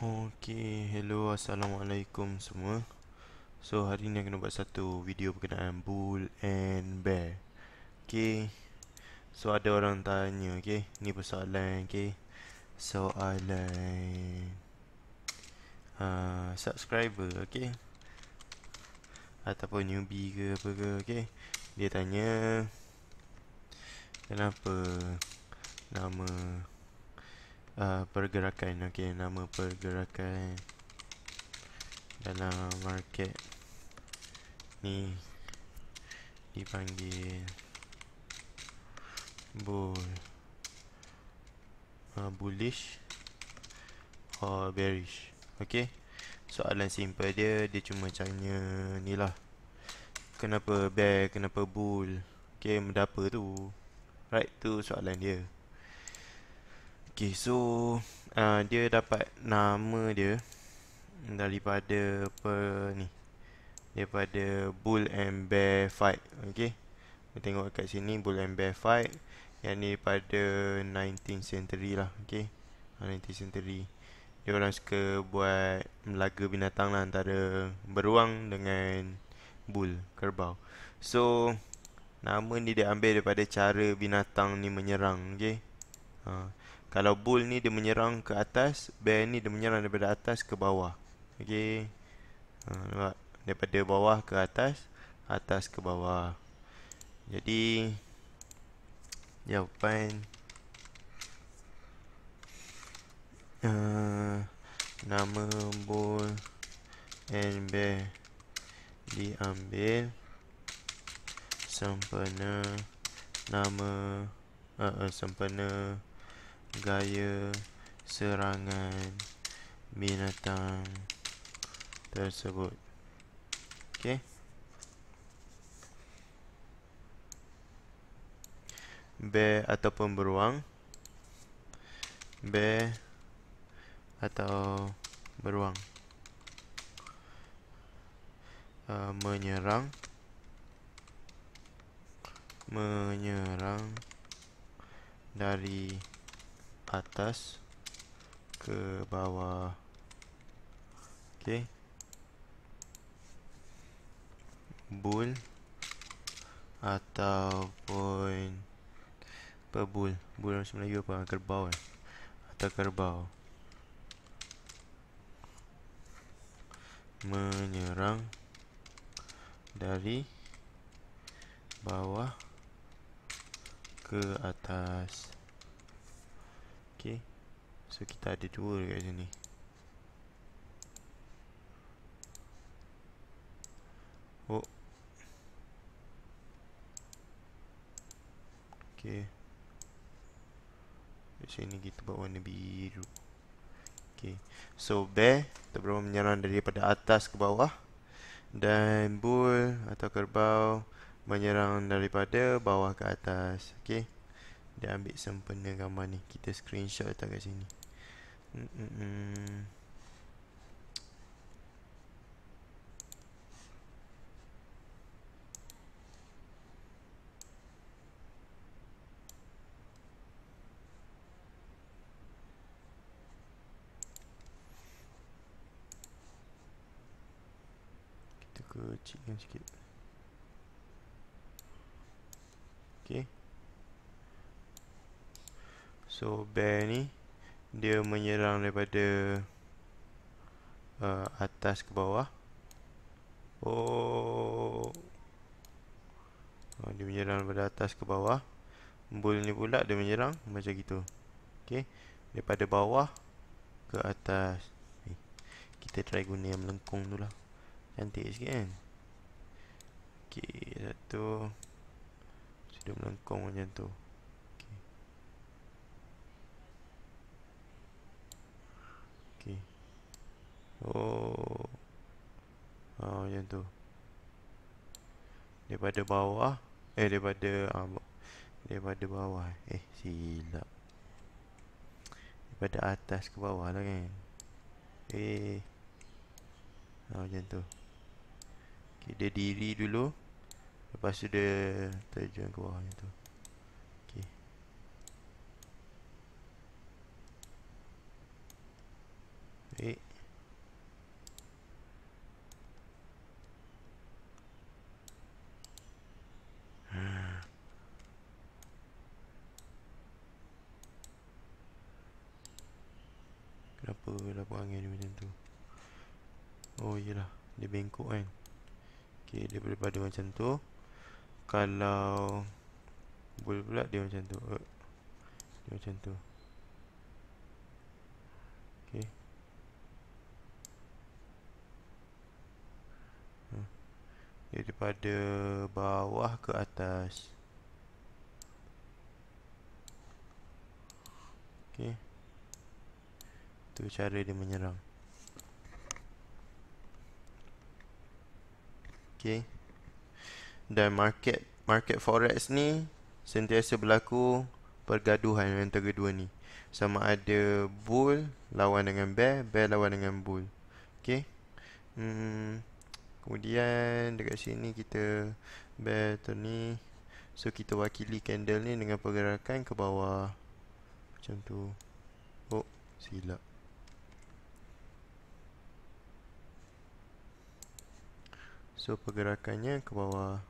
Okay, hello assalamualaikum semua. So hari ni aku nak buat satu video berkenaan bull and bear. Okay. So ada orang tanya, Okay. Ni persoalan, okey. Soalan uh, subscriber, Okay. Ataupun newbie ke apa ke, okey. Dia tanya kenapa nama uh, pergerakan okey nama pergerakan dalam market ni dipanggil bull uh, bullish or bearish okey soalan simple dia dia cuma tanya ni lah kenapa bear kenapa bull okey mendapa tu right tu soalan dia Okay, so uh, dia dapat nama dia daripada apa ni? Daripada bull and bear fight. Okay, kita tengok kat sini bull and bear fight yang ni pada 19th century lah. Okay, 19th ah, century. Dia orang suka buat melaga binatang lah antara beruang dengan bull, kerbau. So, nama ni dia ambil daripada cara binatang ni menyerang. Okay. Uh, ah. Kalau bull ni dia menyerang ke atas Bear ni dia menyerang daripada atas ke bawah okay? ha, Daripada bawah ke atas Atas ke bawah Jadi Jawapan uh, Nama bull And bear Diambil Sempena Nama uh, uh, Sempena Sempena gaya serangan binatang tersebut ok bear ataupun beruang bear atau beruang uh, menyerang menyerang dari atas ke bawah ok atau point apa bull, bull dalam Melayu apa kerbau eh? atau kerbau menyerang dari bawah ke atas Okay So kita ada dua dekat sini Oh Okay Dekat sini kita bawa warna biru Okay So bear Kita menyerang daripada atas ke bawah Dan bull Atau kerbau Menyerang daripada bawah ke atas Okay dia ambil sempena gambar ni kita screenshot letak kat sini mm -mm. kecilkan sikit Okay So bear ni dia menyerang daripada uh, atas ke bawah. Oh. oh. Dia menyerang daripada atas ke bawah. Bull ni pula dia menyerang macam gitu. Okey, daripada bawah ke atas. Eh. Kita try guna yang melengkung tu lah Cantik sikit kan. Okey, satu. Sudah melengkung macam tu. Oh. Ha oh, macam tu. Daripada bawah eh daripada ah daripada bawah. Eh silap. Daripada atas ke bawah lah kan. Eh. Ha oh, macam tu. Okey dia diri dulu. Lepas tu dia terjun ke bawah macam tu. Okey. Eh. apa lah perangai dia macam tu Oh iya lah, Dia bengkok kan Okay daripada boleh pada macam tu Kalau Boleh pula dia macam tu eh, Dia macam tu Okay hmm. daripada bawah ke atas Okay itu cara dia menyerang Okay Dan market Market forex ni Sentiasa berlaku Pergaduhan antara dua ni Sama ada bull Lawan dengan bear Bear lawan dengan bull Okay hmm. Kemudian dekat sini kita Bear tu ni So kita wakili candle ni dengan pergerakan ke bawah Macam tu Oh silap So pergerakannya ke bawah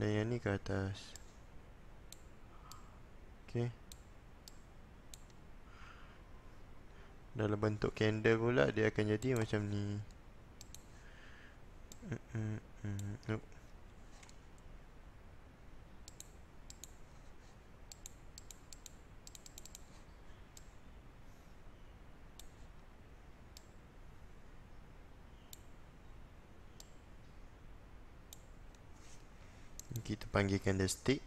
Dan yang ni ke atas Okay. Dalam bentuk candle pula Dia akan jadi macam ni Hmm Hmm Hmm Hmm panggilkan dia stick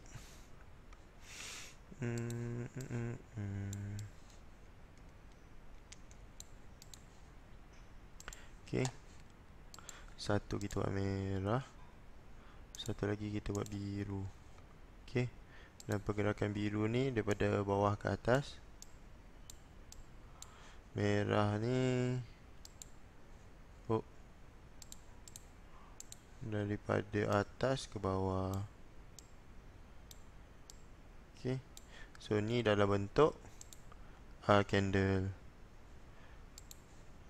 hmm, hmm, hmm. Okay. satu kita buat merah satu lagi kita buat biru ok dan pergerakan biru ni daripada bawah ke atas merah ni oh daripada atas ke bawah okay. so ni dalam bentuk uh, candle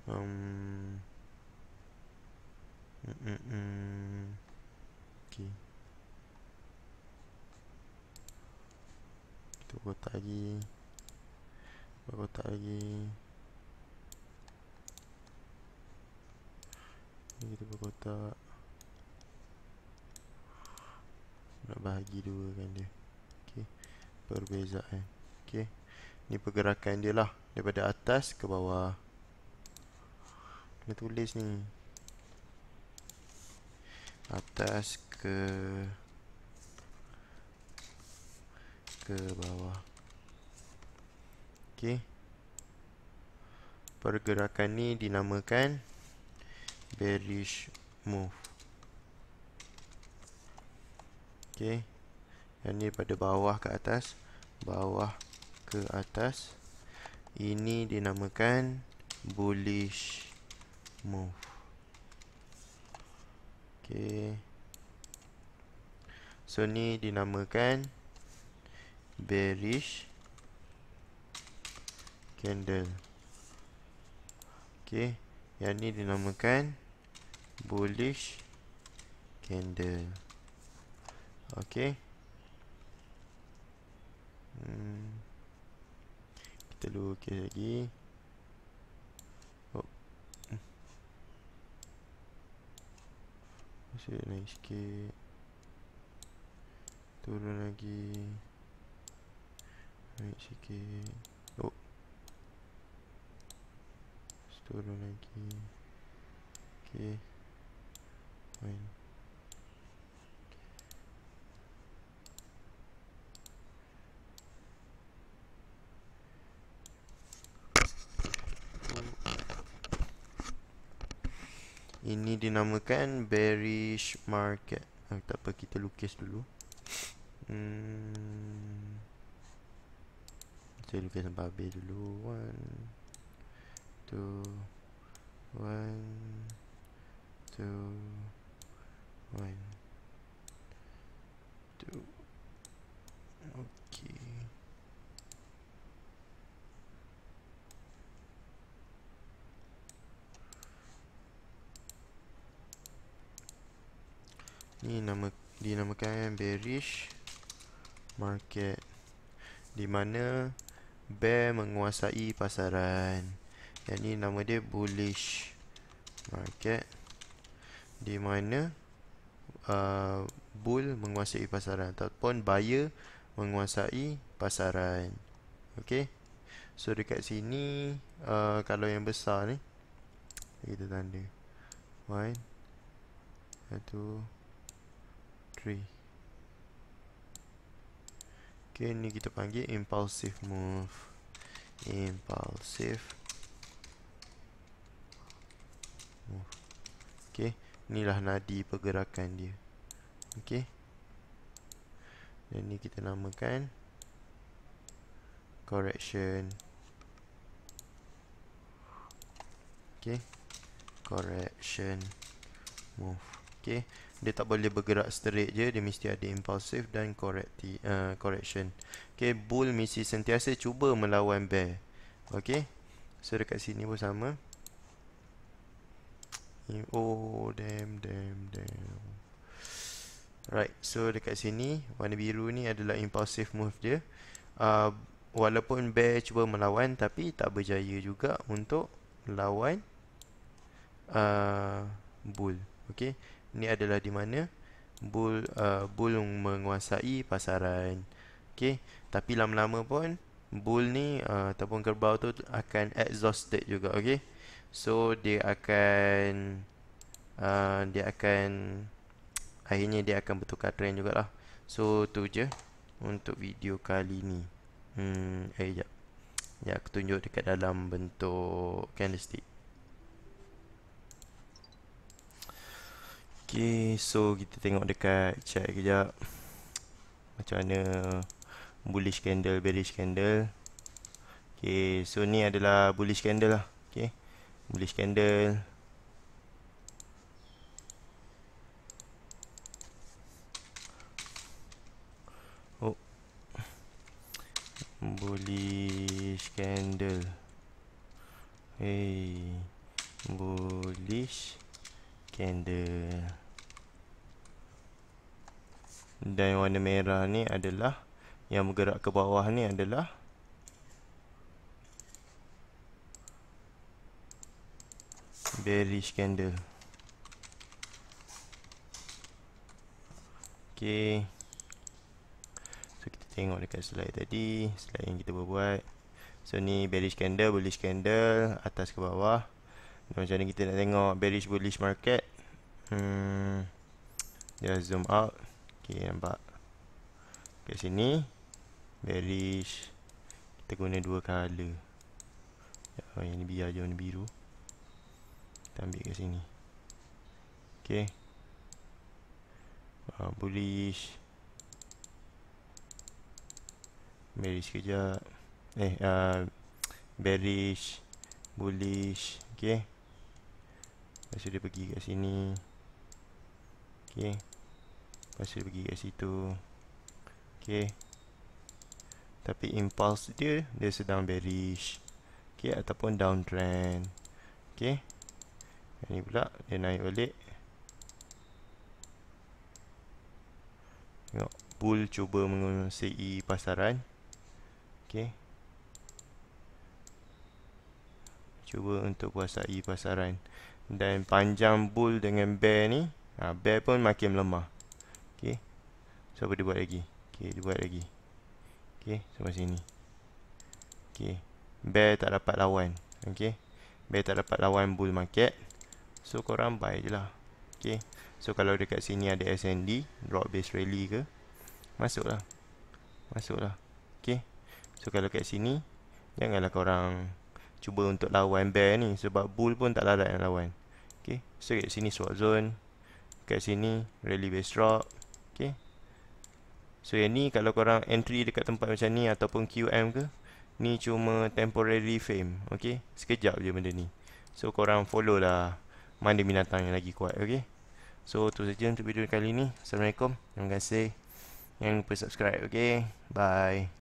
um, mm, mm, mm. Okay. kita kotak lagi kita kotak lagi ni kita berkotak nak bahagi dua kan dia perbezaan eh. Okay, ni pergerakan dia lah daripada atas ke bawah kena tulis ni atas ke ke bawah ok pergerakan ni dinamakan bearish move ok yang ni pada bawah ke atas Bawah ke atas Ini dinamakan Bullish Move Ok So ni dinamakan Bearish Candle Ok Yang ni dinamakan Bullish Candle Okey. Hmm. kita lukis lagi oh. masih naik sikit turun lagi naik sikit oh. turun lagi okay. Ini dinamakan bearish market. Ah, tak apa kita lukis dulu. Hmm. Saya lukis sampai habis dulu. 1 2 1 2 1 menunjukkan bearish market di mana bear menguasai pasaran. Yang ni nama dia bullish market di mana uh, bull menguasai pasaran ataupun buyer menguasai pasaran. Okey. So dekat sini uh, kalau yang besar ni kita tanda 1 2 3 Okay, ni kita panggil impulsive move. Impulsive move. Okay, inilah nadi pergerakan dia. Okay. Dan ni kita namakan correction. Okay. Correction move. Okay dia tak boleh bergerak straight je dia mesti ada impulsive dan correcti, uh, correction okay, bull mesti sentiasa cuba melawan bear ok so dekat sini pun sama oh damn damn damn right so dekat sini warna biru ni adalah impulsive move dia uh, walaupun bear cuba melawan tapi tak berjaya juga untuk melawan uh, ah, bull Okay, ni adalah di mana bull uh, bull menguasai pasaran okey tapi lama-lama pun bull ni uh, ataupun kerbau tu akan exhausted juga okey so dia akan uh, dia akan akhirnya dia akan bertukar trend jugalah so tu je untuk video kali ni hmm eh jap ya aku tunjuk dekat dalam bentuk candlestick Okay, so kita tengok dekat chart kejap Macam mana bullish candle, bearish candle Okay, so ni adalah bullish candle lah Okay, bullish candle Oh Bullish candle Hey Bullish candle dan yang warna merah ni adalah yang bergerak ke bawah ni adalah bearish candle ok so kita tengok dekat slide tadi slide yang kita buat so ni bearish candle, bullish candle atas ke bawah dan macam mana kita nak tengok bearish bullish market hmm, dia zoom out Okey nampak. Kat sini bearish kita guna dua color. Ya, oh, yang ni biar je warna biru. Kita ambil kat sini. Okey. Uh, bullish bearish kejap eh uh, bearish bullish ok lepas tu dia pergi kat sini ok Lepas dia pergi kat situ Ok Tapi impulse dia Dia sedang bearish Ok ataupun downtrend Ok Yang ni pula dia naik balik Tengok bull cuba menguasai pasaran Ok Cuba untuk kuasai pasaran Dan panjang bull dengan bear ni ah, Bear pun makin lemah. So apa dia buat lagi Okay dia buat lagi Okay sampai sini Okay Bear tak dapat lawan Okay Bear tak dapat lawan bull market So korang buy je lah Okay So kalau dekat sini ada SND Drop base rally ke Masuklah Masuklah Okay So kalau kat sini Janganlah korang Cuba untuk lawan bear ni Sebab bull pun tak larat nak lawan Okay So kat sini swap zone Kat sini Rally base drop Okay So yang ni kalau korang entry dekat tempat macam ni ataupun QM ke Ni cuma temporary fame Okay Sekejap je benda ni So korang follow lah Mana binatang yang lagi kuat Okay So tu saja untuk video kali ni Assalamualaikum Terima kasih Jangan lupa subscribe Okay Bye